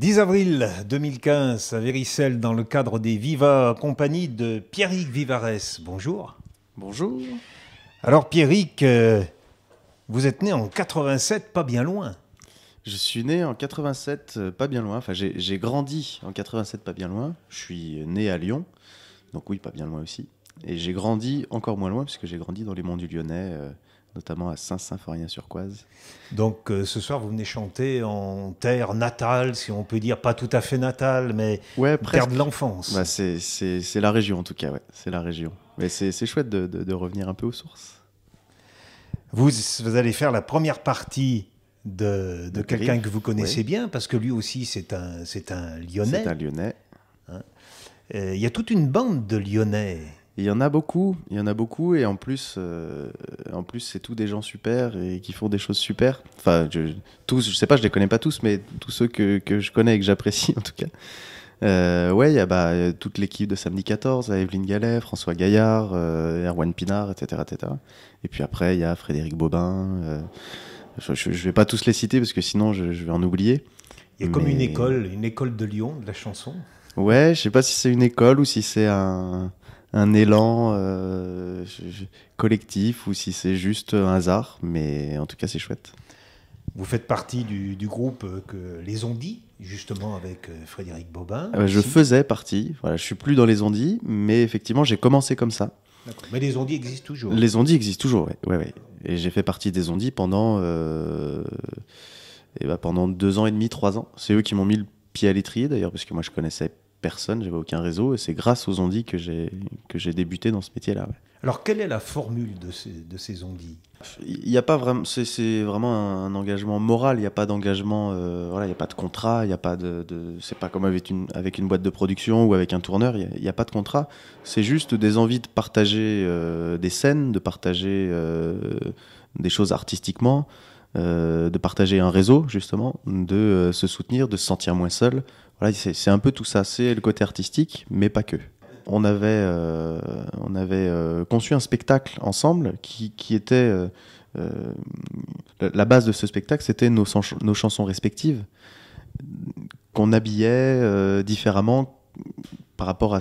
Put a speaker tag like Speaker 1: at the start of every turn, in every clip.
Speaker 1: 10 avril 2015 à Véricelle, dans le cadre des Viva, compagnie de Pierrick Vivares. Bonjour.
Speaker 2: Bonjour. Alors Pierrick, euh, vous êtes né en 87, pas bien loin. Je suis né en 87, euh, pas bien loin. Enfin, j'ai grandi en 87, pas bien loin. Je suis euh, né à Lyon, donc oui, pas bien loin aussi. Et j'ai grandi encore moins loin, puisque j'ai grandi dans les monts du Lyonnais, notamment à Saint-Symphorien-sur-Coise. Donc
Speaker 1: euh, ce soir, vous venez chanter en terre natale, si on peut dire, pas tout à fait natale, mais ouais, terre de l'enfance. Bah,
Speaker 2: c'est la région en tout cas, c'est la région. Mais c'est chouette de, revenir un peu aux sources. Vous, allez faire la première partie de, quelqu'un que vous connaissez
Speaker 1: bien, parce que lui aussi, c'est un, Lyonnais. C'est un
Speaker 2: Lyonnais. Hein. Euh, il y a toute une bande de Lyonnais il y en a beaucoup, il y en a beaucoup, et en plus, euh, en plus, c'est tous des gens super et qui font des choses super. Enfin, tous, je sais pas, je les connais pas tous, mais tous ceux que, que je connais et que j'apprécie en tout cas. Euh, ouais, il y a bah, toute l'équipe de Samedi 14, Evelyne Gallet, François Gaillard, euh, Erwan Pinard, etc., etc. Et puis après, il y a Frédéric Bobin. Euh, je, ne vais pas tous les citer parce que sinon, je, vais en oublier. Il y a comme une école,
Speaker 1: une école de Lyon, de la chanson.
Speaker 2: Ouais, je sais pas si c'est une école ou si c'est un, un élan euh, collectif ou si c'est juste un hasard, mais en tout cas c'est chouette.
Speaker 1: Vous faites partie du, groupe que les Ondis, justement avec euh, Frédéric Bobin. Euh, je
Speaker 2: faisais partie, voilà, je suis plus dans les Ondis, mais effectivement j'ai commencé comme ça.
Speaker 1: Mais les Ondis existent toujours. Les Ondis
Speaker 2: existent toujours, oui. Et j'ai fait partie des Ondis pendant, eh ben, pendant deux ans et demi, trois ans. C'est eux qui m'ont mis le pied à l'étrier d'ailleurs, parce que moi je connaissais personne, j'avais aucun réseau, et c'est grâce aux ondis que j'ai, que j'ai débuté dans ce métier-là.
Speaker 1: Alors, quelle est la formule de ces, de ces ondis
Speaker 2: Il a pas vraiment, c'est, vraiment un, engagement moral. Il n'y a pas d'engagement, euh, voilà, il n'y a pas de contrat, il n'y a pas de, c'est pas comme avec une, avec une boîte de production ou avec un tourneur. Il n'y a, pas de contrat. C'est juste des envies de partager euh, des scènes, de partager euh, des choses artistiquement, euh, de partager un réseau, justement, de euh, se soutenir, de se sentir moins seul. Voilà, c'est un peu tout ça. C'est le côté artistique, mais pas que on avait, euh, on avait conçu un spectacle ensemble qui, qui était. la base de ce spectacle, c'était nos, nos, chansons respectives, qu'on habillait différemment par rapport à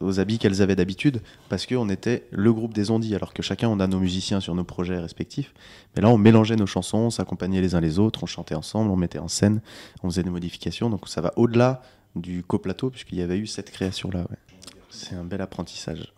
Speaker 2: aux habits qu'elles avaient d'habitude, parce qu'on était le groupe des ondis, alors que chacun on a nos musiciens sur nos projets respectifs. Mais là, on mélangeait nos chansons, on s'accompagnait les uns les autres, on chantait ensemble, on mettait en scène, on faisait des modifications. Donc ça va au-delà du coplateau, puisqu'il y avait eu cette création-là. C'est un bel apprentissage.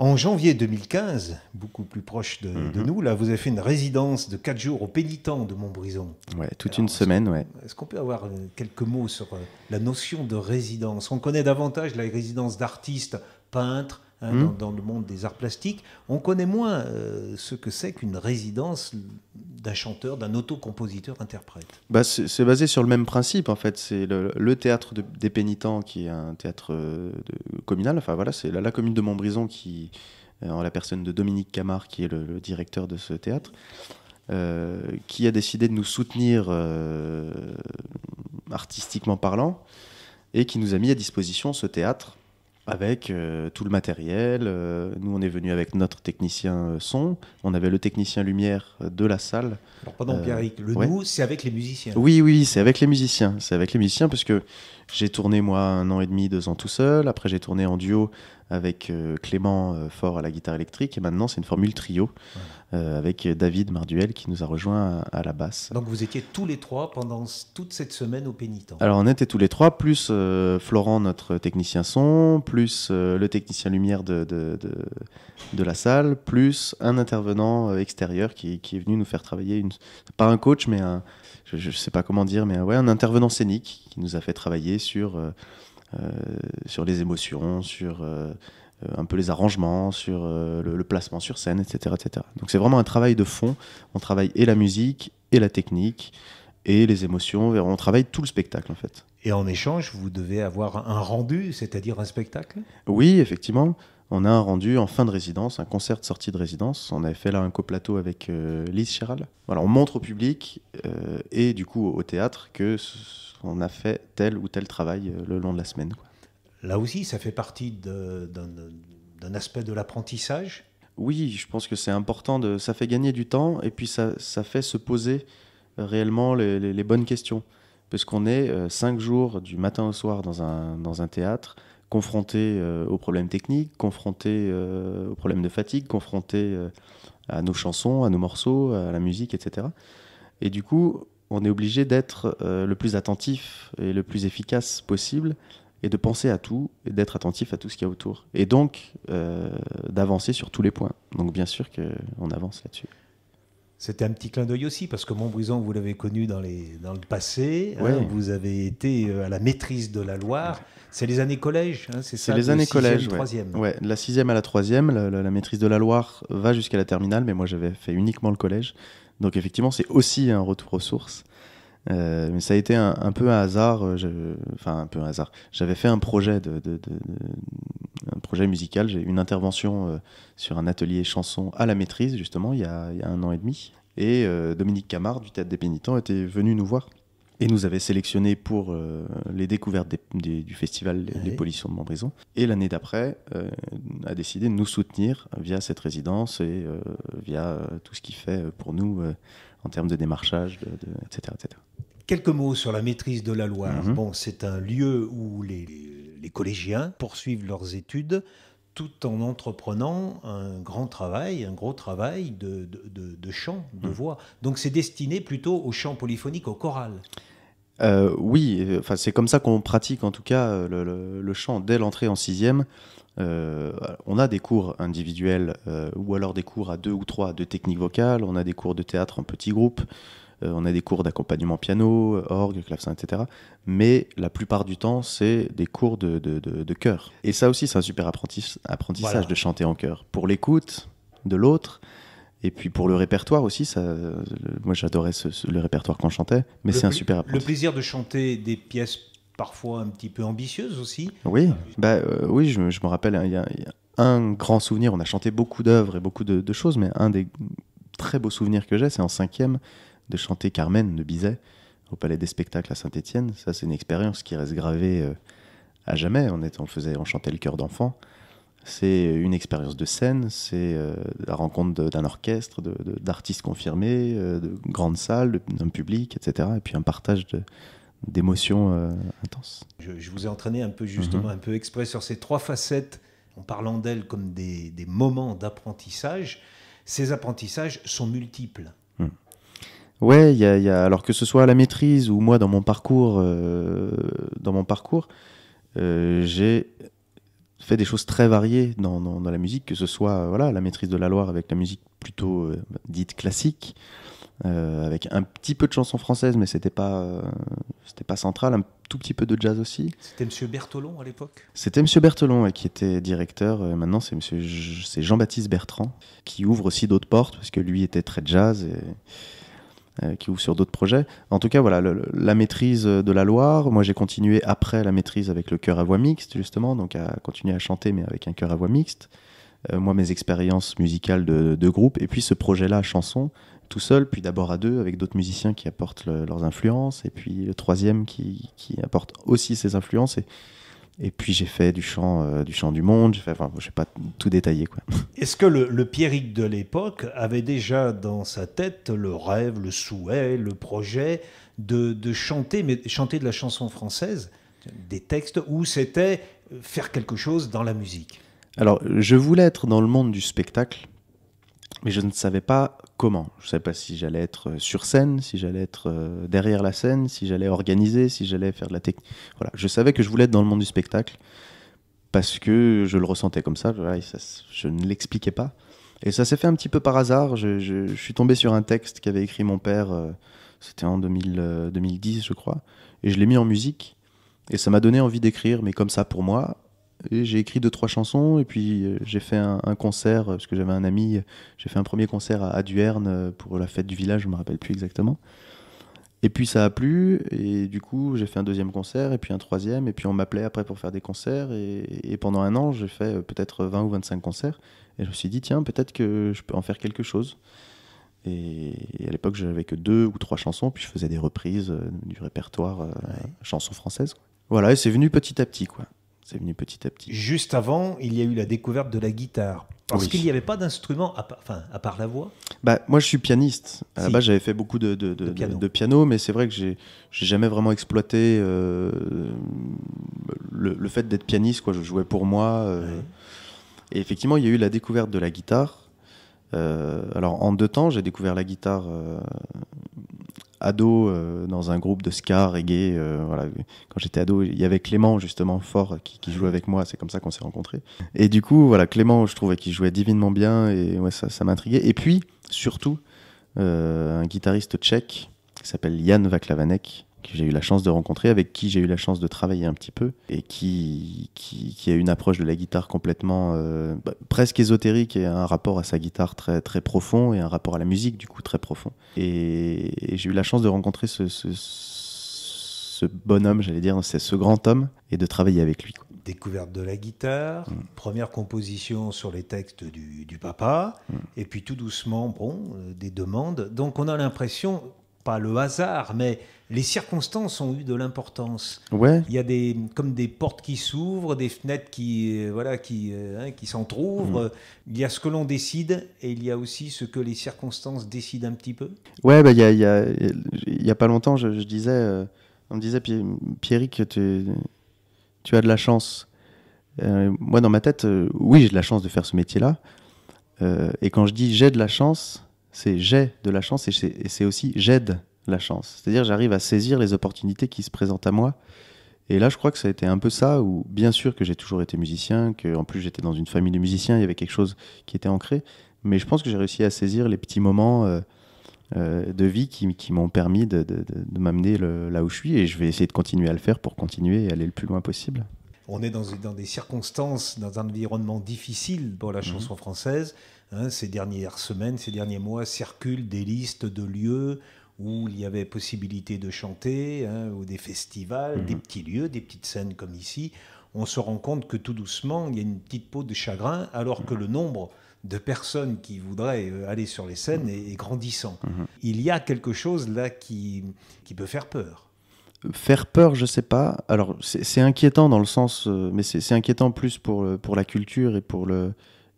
Speaker 2: En janvier 2015,
Speaker 1: beaucoup plus proche de, mhm. nous, là, vous avez fait une résidence de 4 jours au pénitent de Montbrison.
Speaker 2: Ouais, toute une semaine, ouais.
Speaker 1: Est-ce qu'on peut avoir euh, quelques mots sur euh, la notion de résidence On connaît davantage la résidence d'artistes, peintres, Hein, hmm. dans, le monde des arts plastiques. On connaît moins euh, ce que c'est qu'une résidence d'un chanteur, d'un autocompositeur-interprète.
Speaker 2: Bah, c'est basé sur le même principe, en fait. C'est le, théâtre des pénitents, qui est un théâtre euh, communal. Enfin, voilà, c'est la, commune de Montbrison qui. Euh, en la personne de Dominique Camard, qui est le, directeur de ce théâtre, qui a décidé de nous soutenir artistiquement parlant et qui nous a mis à disposition ce théâtre avec euh, tout le matériel. Euh, nous, on est venu avec notre technicien euh, son. On avait le technicien lumière de la salle. Alors, pendant pierre le nous, c'est
Speaker 1: avec les musiciens. Oui,
Speaker 2: oui, c'est avec les musiciens. C'est avec les musiciens parce que j'ai tourné, moi, un an et demi, deux ans tout seul. Après, j'ai tourné en duo avec euh, Clément euh, Fort à la guitare électrique. Et maintenant, c'est une formule trio euh, avec David Marduel qui nous a rejoint à, la basse. Donc vous étiez
Speaker 1: tous les trois pendant toute cette semaine au Pénitent
Speaker 2: Alors on était tous les trois, plus Florent, notre technicien son, plus le technicien lumière de, de, de, la salle, plus un intervenant extérieur qui, qui est venu nous faire travailler, une, pas un coach, mais un, je sais pas comment dire, mais ouais, un intervenant scénique qui nous a fait travailler sur euh, sur les émotions, sur euh, un peu les arrangements, sur euh, le, placement sur scène, etc. etc. Donc c'est vraiment un travail de fond. On travaille et la musique, et la technique, et les émotions. On travaille tout le spectacle en fait.
Speaker 1: Et en échange, vous devez avoir un rendu, c'est-à-dire un spectacle
Speaker 2: Oui, effectivement on a un rendu en fin de résidence, un concert de sortie de résidence. On avait fait là un coplateau avec euh, Lise Chéral. on montre au public euh, et du coup au théâtre que on a fait tel ou tel travail euh, le long de la semaine.
Speaker 1: Là aussi, ça fait partie d'un aspect de l'apprentissage.
Speaker 2: Oui, je pense que c'est important. De, ça fait gagner du temps et puis ça, fait se poser réellement les, bonnes questions. Parce qu'on est cinq jours du matin au soir dans un théâtre confrontés euh, aux problèmes techniques, confrontés euh, aux problèmes de fatigue, confrontés euh, à nos chansons, à nos morceaux, à la musique, etc. Et du coup, on est obligé d'être le plus attentif et le plus efficace possible et de penser à tout et d'être attentif à tout ce qu'il y a autour. Et donc, d'avancer sur tous les points. Donc, bien sûr qu'on avance là-dessus.
Speaker 1: C'était un petit clin d'œil aussi, parce que Montbrison, vous l'avez connu dans, les, dans le passé. Hein, vous avez été euh, à la maîtrise de la Loire. C'est les années collège, hein, c'est ça C'est les années collège. Troisième.
Speaker 2: Ouais. de la sixième à la troisième. la maîtrise de la Loire va jusqu'à la terminale, mais moi j'avais fait uniquement le collège. Donc effectivement, c'est aussi un retour aux sources. Euh, mais ça a été un, peu un hasard, euh, enfin un peu un hasard. J'avais fait un projet, de, un projet musical, j'ai eu une intervention euh, sur un atelier chanson à la maîtrise justement il y a, un an et demi. Et Dominique Camard du Théâtre des Pénitents était venu nous voir et nous avait sélectionné pour les découvertes du festival Les, Politions de Montbrison. Et l'année d'après, a décidé de nous soutenir via cette résidence et via tout ce qu'il fait pour nous en termes de démarchage, etc.,
Speaker 1: Quelques mots sur la maîtrise de la Loire. Mhm. Bon, c'est un lieu où les, collégiens poursuivent leurs études tout en entreprenant un grand travail, un gros travail de, de, de chant, de mhm. voix. Donc c'est destiné plutôt au chant polyphonique, au choral.
Speaker 2: Euh, oui, enfin, c'est comme ça qu'on pratique en tout cas le chant dès l'entrée en sixième. Euh, on a des cours individuels euh, ou alors des cours à deux ou trois de technique vocale, on a des cours de théâtre en petits groupes, euh, on a des cours d'accompagnement piano, orgue, clavecin, etc. Mais la plupart du temps, c'est des cours de, de, chœur. Et ça aussi, c'est un super apprentissage de chanter en chœur. Pour l'écoute de l'autre, et puis pour le répertoire aussi, moi j'adorais le répertoire qu'on chantait, mais c'est un super apprentissage. Le
Speaker 1: plaisir de chanter des pièces parfois un petit peu ambitieuse aussi.
Speaker 2: Oui, bah, euh, oui je, me rappelle, hein, il y, a, un grand souvenir, on a chanté beaucoup d'œuvres et beaucoup de, choses, mais un des très beaux souvenirs que j'ai, c'est en cinquième de chanter Carmen de Bizet au Palais des Spectacles à Saint-Étienne. Ça, c'est une expérience qui reste gravée euh, à jamais. On, faisait, on chantait le cœur d'enfant. C'est une expérience de scène, c'est euh, la rencontre d'un orchestre, d'artistes confirmés, de grandes salles, d'un public, etc. Et puis un partage de, d'émotions euh, intenses.
Speaker 1: Je, vous ai entraîné un peu justement, mhm. un peu exprès sur ces trois facettes, en parlant d'elles comme des, moments d'apprentissage. Ces apprentissages sont multiples. oui, hmm.
Speaker 2: Ouais, y alors que ce soit la maîtrise ou moi dans mon parcours, euh, dans mon parcours, euh, j'ai fait des choses très variées dans, dans, la musique, que ce soit voilà la maîtrise de la Loire avec la musique plutôt dite classique, euh, avec un petit peu de chansons françaises, mais c'était pas, euh, c'était pas central, un tout petit peu de jazz aussi.
Speaker 1: C'était Monsieur Bertolon à l'époque
Speaker 2: C'était Monsieur Bertolon, qui était directeur, euh, maintenant c'est Monsieur c'est Jean-Baptiste Bertrand, qui ouvre aussi d'autres portes, parce que lui était très jazz, et, qui ouvre sur d'autres projets. En tout cas, voilà, la maîtrise de la Loire, moi j'ai continué après la maîtrise avec le chœur à voix mixte, justement, donc à continuer à chanter, mais avec un chœur à voix mixte. moi, mes expériences musicales de, de groupe, et puis ce projet-là, chanson, tout seul, puis d'abord à deux, avec d'autres musiciens qui apportent leurs influences, et puis le troisième qui, qui apporte aussi ses influences. Et, et puis j'ai fait du chant, euh, du chant du monde. je ne je sais pas tout détaillé quoi.
Speaker 1: Est-ce que le, le Pierrick de l'époque avait déjà dans sa tête le rêve, le souhait, le projet de, de chanter, mais chanter de la chanson française, des textes ou c'était faire quelque chose dans la musique
Speaker 2: Alors je voulais être dans le monde du spectacle mais je ne savais pas comment. Je ne savais pas si j'allais être euh, sur scène, si j'allais être euh, derrière la scène, si j'allais organiser, si j'allais faire de la technique. Voilà, je savais que je voulais être dans le monde du spectacle parce que je le ressentais comme ça. je ne l'expliquais pas. Et ça s'est fait un petit peu par hasard. Je, suis tombé sur un texte qu'avait écrit mon père. Euh, c'était en 2010, je crois. Et je l'ai mis en musique. Et ça m'a donné envie d'écrire, mais comme ça pour moi j'ai écrit deux trois chansons et puis euh, j'ai fait un, concert parce que j'avais un ami. J'ai fait un premier concert à, à, euh, pour la fête du village, je me rappelle plus exactement. Et puis ça a plu, et du coup j'ai fait un deuxième concert, et puis un troisième, et puis on m'appelait après pour faire des concerts, et, pendant un an j'ai fait euh, peut-être 20 ou 25 concerts, et je me suis dit tiens peut-être que je peux en faire quelque chose. Et, à l'époque j'avais que deux ou trois chansons, puis je faisais des reprises du répertoire chanson française chansons françaises. Voilà, et c'est venu petit à petit quoi. C'est venu petit à petit.
Speaker 1: Juste avant, il y a eu la découverte de la guitare. Parce qu'il n'y avait pas d'instrument, à, à part la voix
Speaker 2: bah, Moi, je suis pianiste. À la base, j'avais fait beaucoup de, de, piano. mais c'est vrai que j'ai jamais vraiment exploité euh, le, fait d'être pianiste. Quoi. Je jouais pour moi. Euh. Et effectivement, il y a eu la découverte de la guitare. Euh, alors, en deux temps, j'ai découvert la guitare ado euh, dans un groupe de ska, reggae. Euh, voilà. Quand j'étais ado, il y avait Clément justement fort qui, jouait avec moi. C'est comme ça qu'on s'est rencontrés. Et du coup, voilà, Clément, je trouvais qu'il jouait divinement bien et ouais, ça, ça m'intriguait. Et puis surtout, euh, un guitariste tchèque qui s'appelle Jan Vaklavanek que j'ai eu la chance de rencontrer, avec qui j'ai eu la chance de travailler un petit peu, et qui, qui, a une approche de la guitare complètement euh, bah, presque ésotérique et un rapport à sa guitare très, très profond et un rapport à la musique du coup très profond. Et, j'ai eu la chance de rencontrer ce, ce, bonhomme, j'allais dire, c'est ce grand homme, et de travailler avec lui.
Speaker 1: Découverte de la guitare, mm. première composition sur les textes du, papa, mm. et puis tout doucement, bon, euh, des demandes. Donc on a l'impression, pas le hasard, mais les circonstances ont eu de l'importance. Ouais. Il y a des, comme des portes qui s'ouvrent, des fenêtres qui, euh, voilà, qui, euh, hein, qui s'entr'ouvrent. Mm. Il y a ce que l'on décide et il y a aussi ce que les circonstances décident un petit peu.
Speaker 2: Ouais, bah, il n'y y, a, y, a, pas longtemps, je, disais, euh, on me disait, Pierrick, tu, tu as de la chance. moi, dans ma tête, oui, j'ai de la chance de faire ce métier-là. et quand je dis j'ai de la chance, c'est j'ai de la chance et c'est aussi j'aide la chance. C'est-à-dire, j'arrive à saisir les opportunités qui se présentent à moi. Et là, je crois que ça a été un peu ça, où bien sûr que j'ai toujours été musicien, que en plus j'étais dans une famille de musiciens, il y avait quelque chose qui était ancré, mais je pense que j'ai réussi à saisir les petits moments euh, euh, de vie qui, m'ont permis de, m'amener là où je suis, et je vais essayer de continuer à le faire pour continuer et aller le plus loin possible. On est
Speaker 1: dans, des circonstances, dans un environnement difficile pour la chanson mhm. française. Hein. ces dernières semaines, ces derniers mois, circulent des listes de lieux où il y avait possibilité de chanter, hein, ou des festivals, mhm. des petits lieux, des petites scènes comme ici, on se rend compte que tout doucement, il y a une petite peau de chagrin, alors que le nombre de personnes qui voudraient euh, aller sur les scènes est, grandissant. Mhm. Il y a quelque chose là qui, qui peut faire peur.
Speaker 2: Faire peur, je sais pas. Alors, c'est inquiétant dans le sens, euh, mais c'est inquiétant plus pour, pour la culture et pour le,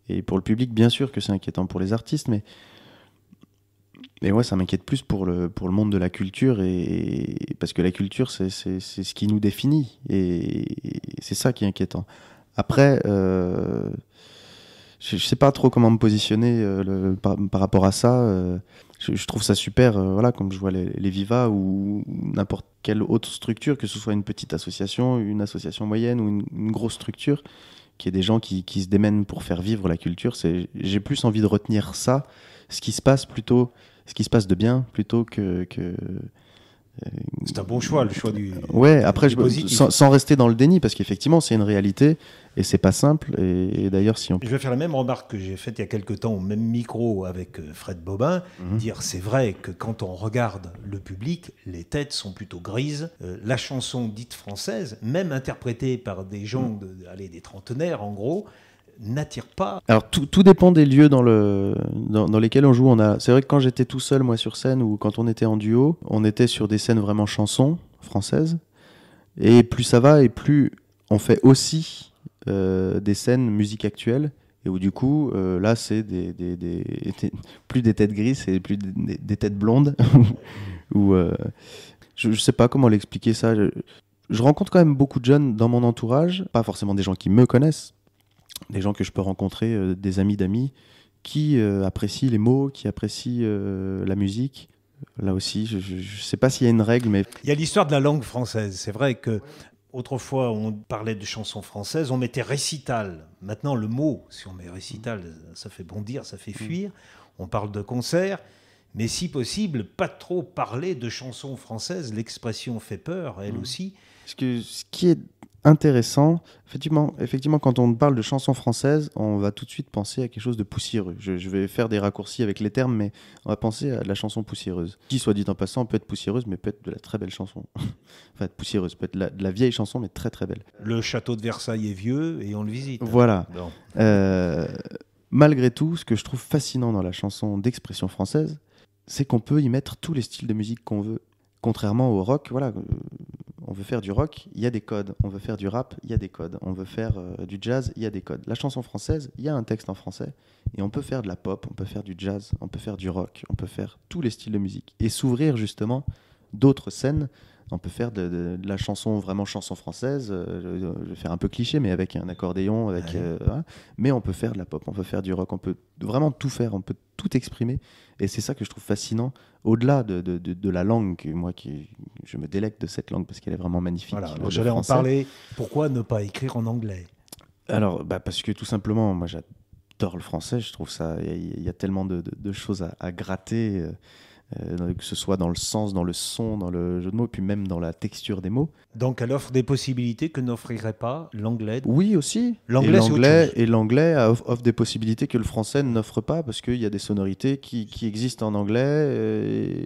Speaker 2: et pour le public, bien sûr que c'est inquiétant pour les artistes, mais mais moi, ça m'inquiète plus pour le, pour le monde de la culture, et, parce que la culture, c'est ce qui nous définit, et, c'est ça qui est inquiétant. Après, euh, je ne sais pas trop comment me positionner euh, par, rapport à ça. Euh, je, trouve ça super, voilà, comme je vois les, vivas ou n'importe quelle autre structure, que ce soit une petite association, une association moyenne ou une, grosse structure, qui est des gens qui, qui, se démènent pour faire vivre la culture. c'est J'ai plus envie de retenir ça, ce qui se passe plutôt ce qui se passe de bien plutôt que. Euh, c'est un bon choix, le choix du. Ouais, après, je, sans, rester dans le déni, parce qu'effectivement, c'est une réalité et c'est pas simple. Et, d'ailleurs, si on.
Speaker 1: Je vais faire la même remarque que j'ai faite il y a quelques temps au même micro avec euh, Fred Bobin mhm. dire c'est vrai que quand on regarde le public, les têtes sont plutôt grises. Euh, la chanson dite française, même interprétée par des gens, mhm. de, allez, des trentenaires en gros, n'attire pas.
Speaker 2: Alors tout, dépend des lieux dans, le, dans, lesquels on joue. On a, c'est vrai que quand j'étais tout seul moi sur scène ou quand on était en duo, on était sur des scènes vraiment chansons françaises. Et plus ça va et plus on fait aussi euh, des scènes musique actuelle et où du coup euh, là c'est des, plus des têtes grises et plus des, têtes blondes ou euh, je, ne sais pas comment l'expliquer ça. je rencontre quand même beaucoup de jeunes dans mon entourage, pas forcément des gens qui me connaissent, des gens que je peux rencontrer, euh, des amis d'amis, qui euh, apprécient les mots, qui apprécient euh, la musique. Là aussi, je ne sais pas s'il y a une règle, mais...
Speaker 1: Il y a l'histoire de la langue française. C'est vrai que autrefois, on parlait de chansons françaises, on mettait récital. Maintenant, le mot, si on met récital, ça fait bondir, ça fait mm. fuir. On parle de concert mais si possible, pas trop parler de chansons françaises. L'expression fait peur, elle mm. aussi. Parce que ce
Speaker 2: qui est intéressant. Effectivement, effectivement, quand on parle de chanson françaises, on va tout de suite penser à quelque chose de poussiéreux. Je, vais faire des raccourcis avec les termes, mais on va penser à la chanson poussiéreuse. Qui, soit dit en passant, peut être poussiéreuse, mais peut être de la très belle chanson. enfin, poussiéreuse, peut être la, de la vieille chanson, mais très très belle.
Speaker 1: Le château de Versailles est vieux et on le visite. Voilà.
Speaker 2: Euh, malgré tout, ce que je trouve fascinant dans la chanson d'expression française, c'est qu'on peut y mettre tous les styles de musique qu'on veut. Contrairement au rock, voilà, euh, on veut faire du rock, il y a des codes. On veut faire du rap, il y a des codes. On veut faire euh, du jazz, il y a des codes. La chanson française, il y a un texte en français. Et on peut faire de la pop, on peut faire du jazz, on peut faire du rock, on peut faire tous les styles de musique. Et s'ouvrir justement d'autres scènes, on peut faire de, la chanson vraiment chanson française. Euh, je, vais faire un peu cliché, mais avec un accordéon, euh, mais on peut faire de la pop, on peut faire du rock, on peut vraiment tout faire, on peut tout exprimer. Et c'est ça que je trouve fascinant, au-delà de, la langue, moi je me délecte de cette langue parce qu'elle est vraiment magnifique. Voilà, j'allais en parler.
Speaker 1: Pourquoi ne pas écrire en anglais
Speaker 2: Alors, bah, parce que tout simplement, moi j'adore le français. Je trouve ça, il y, a tellement de, choses à, gratter. Euh, euh, que ce soit dans le sens, dans le son, dans le jeu de mots, puis même dans la texture des mots. Donc elle offre des possibilités que n'offrirait pas l'anglais. Oui aussi. L'anglais et l'anglais offre, des possibilités que le français n'offre pas parce qu'il y a des sonorités qui, existent en anglais. Euh,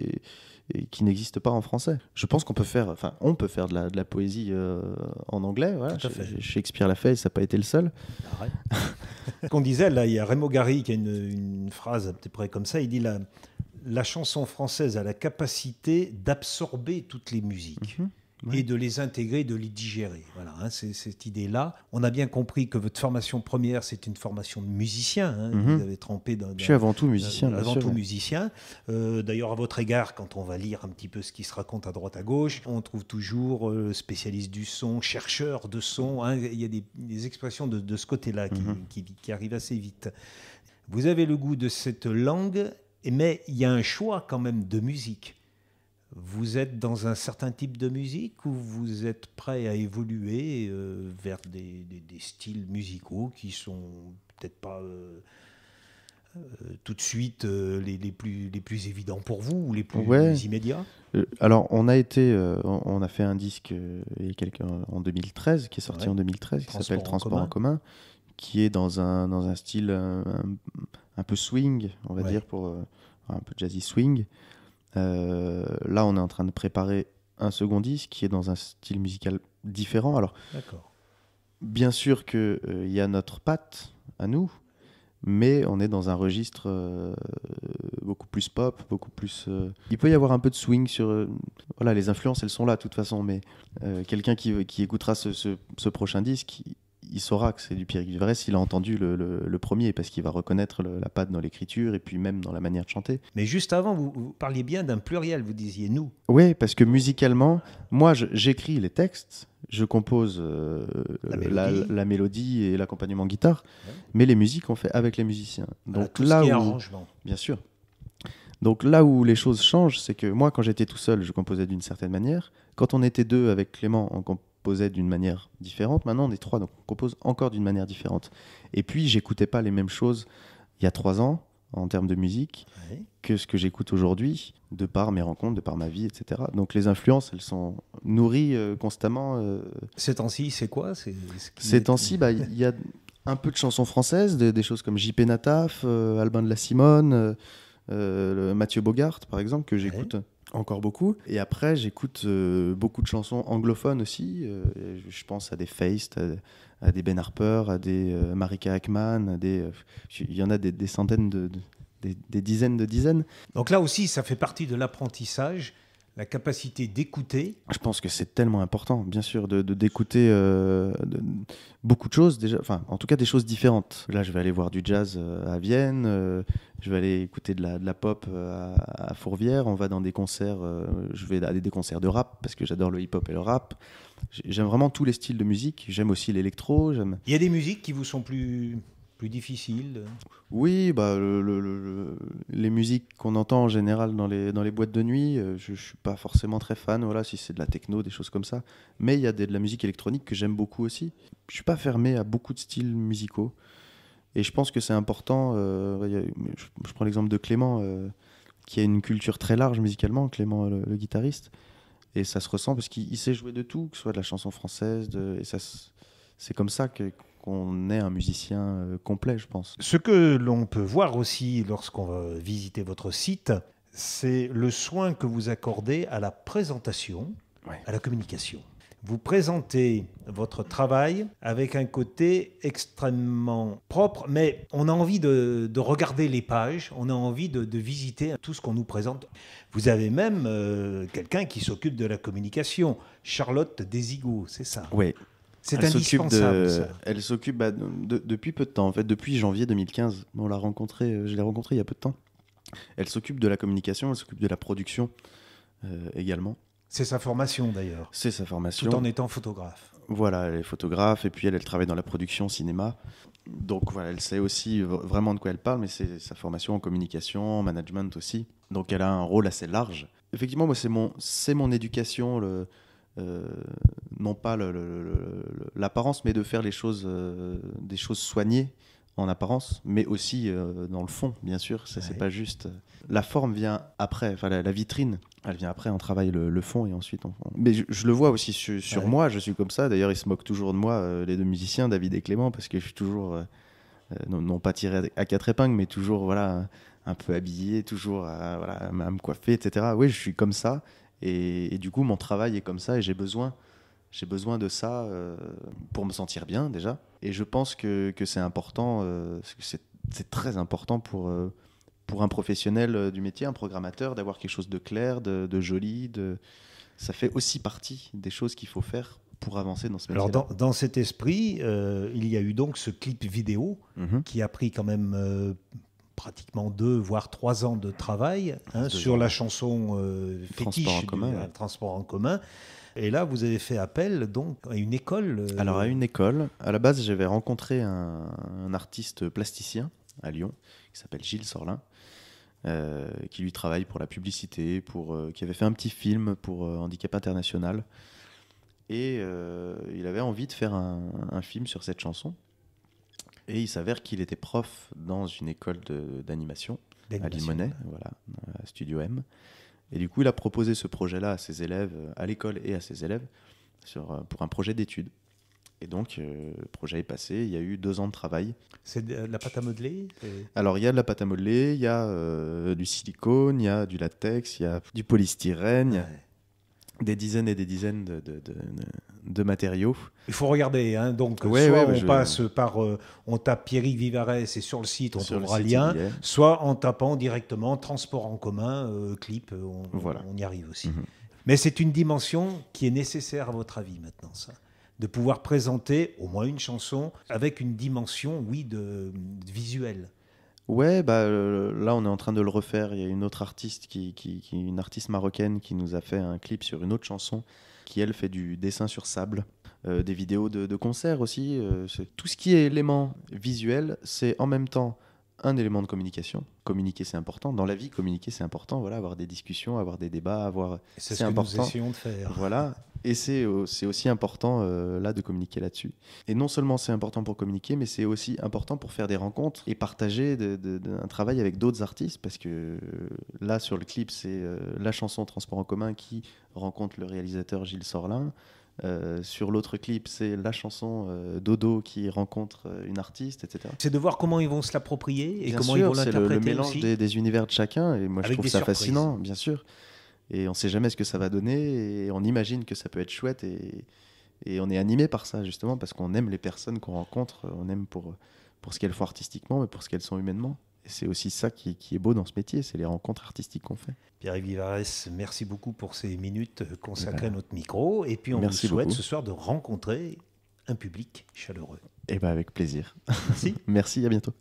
Speaker 2: et qui n'existent pas en français. Je pense qu'on peut faire, enfin, on peut faire de la, poésie euh, en anglais. Voilà. Tout fait. Shakespeare l'a fait, et ça n'a pas été le seul. Qu'on disait là, il y a Remo Gary qui a une, une phrase
Speaker 1: à peu près comme ça. Il dit la, la chanson française a la capacité d'absorber toutes les musiques. Mhm, et de les intégrer, de les digérer. Voilà, hein, c'est cette idée-là. On a bien compris que votre formation première, c'est une formation de musicien. Hein. Mhm. Vous avez trempé dans. Je suis avant tout musicien. Euh, avant tout musicien. Euh, d'ailleurs, à votre égard, quand on va lire un petit peu ce qui se raconte à droite à gauche, on trouve toujours euh, spécialiste du son, chercheur de son. Hein. il y a des, expressions de, de ce côté-là mhm. qui, qui arrivent assez vite. Vous avez le goût de cette langue mais il y a un choix quand même de musique. Vous êtes dans un certain type de musique ou vous êtes prêt à évoluer euh, vers des, styles musicaux qui sont peut-être pas euh, euh, tout de suite les, plus, les plus évidents pour vous ou les plus immédiats
Speaker 2: Alors on a été, on a fait un disque en 2013 qui est sorti en 2013 qui s'appelle Transport en commun, qui est dans un, dans un style euh, un, peu swing, on va dire, pour euh, un peu jazzy swing. Euh, là, on est en train de préparer un second disque qui est dans un style musical différent. Alors, bien sûr qu'il y a notre patte à nous, mais on est dans un registre beaucoup plus pop, beaucoup plus. Il peut y avoir un peu de swing sur. Voilà, les influences, elles sont là de toute façon, mais quelqu'un qui, qui, écoutera ce, prochain disque, il saura que c'est du Pierre Vivres s'il a entendu le, premier, parce qu'il va reconnaître la patte dans l'écriture et puis même dans la manière de chanter. Mais juste avant, vous, parliez bien d'un pluriel, vous disiez nous. Oui, parce que musicalement, moi j'écris les textes, je compose euh, la, mélodie. et l'accompagnement guitare, mais les musiques on fait avec les musiciens. Bah, Donc là où, bien sûr. Donc là où les choses changent, c'est que moi quand j'étais tout seul, je composais d'une certaine manière. Quand on était deux avec Clément, on, composait d'une manière différente. Maintenant, on est trois, donc on compose encore d'une manière différente. Et puis, j'écoutais pas les mêmes choses il y a trois ans en termes de musique que ce que j'écoute aujourd'hui, de par mes rencontres, de par ma vie, etc. Donc les influences, elles sont nourries euh, constamment. Euh. Ces temps-ci, c'est quoi Ces temps-ci, bah, il y a un peu de chansons françaises, des choses comme J.P. Nataf, euh, Albin de la Simone, Mathieu Bogart, par exemple, que j'écoute. Encore beaucoup. Et après, j'écoute euh, beaucoup de chansons anglophones aussi. Euh, je pense à des Feist, à, des Ben Harper, à des euh, Marika Ackman. des. Il y en a des, centaines de, des, dizaines de dizaines. Donc là aussi, ça fait partie de l'apprentissage la capacité d'écouter. Je pense que c'est tellement important, bien sûr, de d'écouter euh, beaucoup de choses déjà, enfin, en tout cas des choses différentes. Là, je vais aller voir du jazz euh, à Vienne, euh, je vais aller écouter de la, pop à, Fourvière. On va dans des concerts, je vais à des concerts de rap parce que j'adore le hip-hop et le rap. J'aime vraiment tous les styles de musique. J'aime aussi l'électro. J'aime. Il y a
Speaker 1: des musiques qui vous sont plus plus difficile
Speaker 2: Oui, bah, les musiques qu'on entend en général dans les, dans les boîtes de nuit, euh, je ne suis pas forcément très fan, voilà, si c'est de la techno, des choses comme ça. Mais il y a de la musique électronique que j'aime beaucoup aussi. Je ne suis pas fermé à beaucoup de styles musicaux. Et je pense que c'est important, euh, je, prends l'exemple de Clément, euh, qui a une culture très large musicalement, Clément le, guitariste. Et ça se ressent parce qu'il sait jouer de tout, que ce soit de la chanson française, c'est comme ça que on est un musicien euh, complet, je pense. Ce que l'on peut voir aussi lorsqu'on
Speaker 1: va visiter votre site, c'est le soin que vous accordez à la présentation, à la communication. Vous présentez votre travail avec un côté extrêmement propre, mais on a envie de, regarder les pages, on a envie de, visiter tout ce qu'on nous présente. Vous avez même euh, quelqu'un qui s'occupe de la communication, Charlotte Desigo, c'est ça Oui,
Speaker 2: c'est indispensable, de, elle s'occupe bah, depuis peu de temps en fait, depuis janvier 2015. On l'a rencontrée, euh, je l'ai rencontrée il y a peu de temps. Elle s'occupe de la communication, elle s'occupe de la production euh, également.
Speaker 1: C'est sa formation d'ailleurs.
Speaker 2: C'est sa formation. Tout en étant
Speaker 1: photographe.
Speaker 2: Voilà, elle est photographe et puis elle, elle travaille dans la production cinéma. Donc voilà, elle sait aussi vraiment de quoi elle parle, mais c'est sa formation en communication, en management aussi. Donc elle a un rôle assez large. Effectivement, moi c'est mon, c'est mon éducation, le, euh, non pas l'apparence, mais de faire les choses, euh, des choses soignées en apparence, mais aussi euh, dans le fond, bien sûr. Ça, c'est pas juste. La forme vient après, enfin, la, vitrine, elle vient après. On travaille le, fond et ensuite on. Mais je, le vois aussi sur moi, je suis comme ça. D'ailleurs, ils se moquent toujours de moi, les deux musiciens, David et Clément, parce que je suis toujours, non, pas tiré à, quatre épingles, mais toujours, voilà, un peu habillé, toujours à, voilà, à me coiffer, etc. Oui, je suis comme ça et, du coup, mon travail est comme ça et j'ai besoin, j'ai besoin de ça euh, pour me sentir bien déjà. Et je pense que, que c'est important, euh, c'est très important pour, euh, pour un professionnel du métier, un programmateur, d'avoir quelque chose de clair, de, joli. De... Ça fait aussi partie des choses qu'il faut faire pour avancer dans ce métier. Alors
Speaker 1: dans, cet esprit, il y a eu donc ce clip vidéo mhm. qui a pris quand même pratiquement deux, voire trois ans de travail hein, sur la chanson euh, transport en commun, du transport en commun. Et là, vous avez fait appel donc à une école. Euh, Alors
Speaker 2: à une école. À la base, j'avais rencontré un, artiste plasticien à Lyon qui s'appelle Gilles Sorlin, euh, qui lui travaille pour la publicité, pour qui avait fait un petit film pour Handicap International. Et il avait envie de faire un film sur cette chanson. Et il s'avère qu'il était prof dans une école d'animation à Limonest, voilà, euh, Studio M. Et du coup, il a proposé ce projet-là à ses élèves, euh, à l'école et à ses élèves, sur, euh, pour un projet d'études. Et donc, le projet est passé, il y a eu deux ans de travail.
Speaker 1: C'est de la pâte à modeler
Speaker 2: Alors, il y a de la pâte à modeler, il y a du silicone, il y a du latex, il y a du polystyrène, des dizaines et des dizaines de, matériaux.
Speaker 1: Il faut regarder, hein. donc soit on passe par, euh, on tape Pierrick Vivares et sur le site on trouvera le lien, soit en tapant directement transport en commun, euh, clip, euh, on, y arrive aussi. Mhm. Mais c'est une dimension qui est nécessaire à votre avis maintenant, ça de pouvoir présenter au moins une chanson avec une dimension, oui, de, visuelle.
Speaker 2: Ouais, bah, euh, là on est en train de le refaire. Il y a une autre artiste, qui, qui, une artiste marocaine, qui nous a fait un clip sur une autre chanson, qui elle fait du dessin sur sable, euh, des vidéos de, concerts aussi. Euh, tout ce qui est élément visuel, c'est en même temps un élément de communication. Communiquer, c'est important. Dans la vie, communiquer, c'est important. Voilà, avoir des discussions, avoir des débats, avoir. C'est ce important. que nous de faire. Voilà. Et c'est aussi important euh, là de communiquer là-dessus. Et non seulement c'est important pour communiquer, mais c'est aussi important pour faire des rencontres et partager un travail avec d'autres artistes. Parce que euh, là, sur le clip, c'est euh, la chanson Transport en commun qui rencontre le réalisateur Gilles Sorlin. Euh, sur l'autre clip, c'est la chanson euh, Dodo qui rencontre euh, une artiste, etc.
Speaker 1: C'est de voir comment ils vont se l'approprier et comment ils vont l'interpréter. C'est le, mélange
Speaker 2: Des, univers de chacun, et moi je trouve ça fascinant, bien sûr. Et on sait jamais ce que ça va donner, et on imagine que ça peut être chouette, et, et on est animé par ça, justement, parce qu'on aime les personnes qu'on rencontre, on aime pour, pour ce qu'elles font artistiquement, mais pour ce qu'elles sont humainement c'est aussi ça qui, est beau dans ce métier, c'est les rencontres artistiques qu'on fait.
Speaker 1: Pierre Vivares, merci beaucoup pour ces minutes consacrées ben, à notre micro. Et puis on vous souhaite ce soir de rencontrer un public chaleureux.
Speaker 2: Eh ben avec plaisir. Merci. merci, à bientôt.